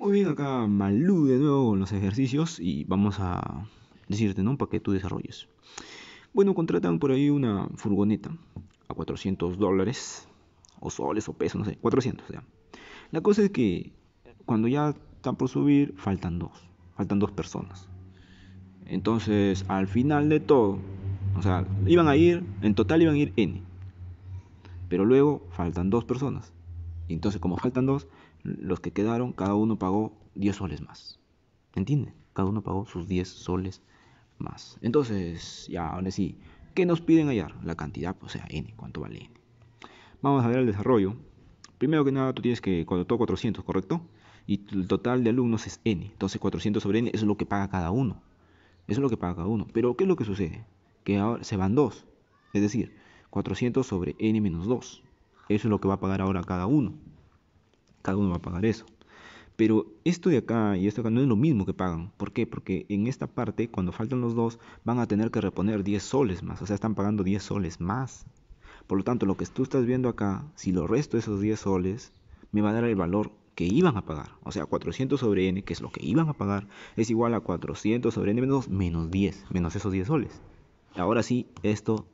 Muy bien, acá Malú de nuevo con los ejercicios y vamos a decirte, ¿no? Para que tú desarrolles. Bueno, contratan por ahí una furgoneta a 400 dólares, o soles, o pesos, no sé, 400, o sea. La cosa es que cuando ya están por subir, faltan dos, faltan dos personas. Entonces, al final de todo, o sea, iban a ir, en total iban a ir N, pero luego faltan dos personas entonces, como faltan dos, los que quedaron, cada uno pagó 10 soles más. ¿Entienden? Cada uno pagó sus 10 soles más. Entonces, ya, ahora sí, ¿qué nos piden hallar? La cantidad, o pues, sea, n, ¿cuánto vale n? Vamos a ver el desarrollo. Primero que nada, tú tienes que cuando todo 400, ¿correcto? Y el total de alumnos es n. Entonces, 400 sobre n es lo que paga cada uno. Eso es lo que paga cada uno. Pero, ¿qué es lo que sucede? Que ahora se van dos. Es decir, 400 sobre n menos 2. Eso es lo que va a pagar ahora cada uno. Cada uno va a pagar eso. Pero esto de acá y esto de acá no es lo mismo que pagan. ¿Por qué? Porque en esta parte, cuando faltan los dos, van a tener que reponer 10 soles más. O sea, están pagando 10 soles más. Por lo tanto, lo que tú estás viendo acá, si lo resto de esos 10 soles, me va a dar el valor que iban a pagar. O sea, 400 sobre n, que es lo que iban a pagar, es igual a 400 sobre n menos, menos 10, menos esos 10 soles. Ahora sí, esto,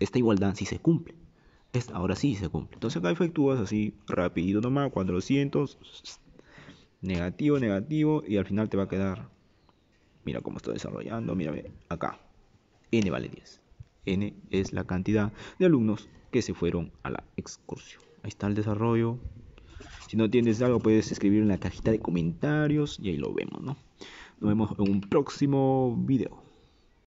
esta igualdad sí se cumple ahora sí se cumple. Entonces acá efectúas así, rapidito nomás, 400, negativo, negativo, y al final te va a quedar, mira cómo está desarrollando, mira, acá, n vale 10. n es la cantidad de alumnos que se fueron a la excursión. Ahí está el desarrollo. Si no tienes algo, puedes escribir en la cajita de comentarios y ahí lo vemos, ¿no? Nos vemos en un próximo video.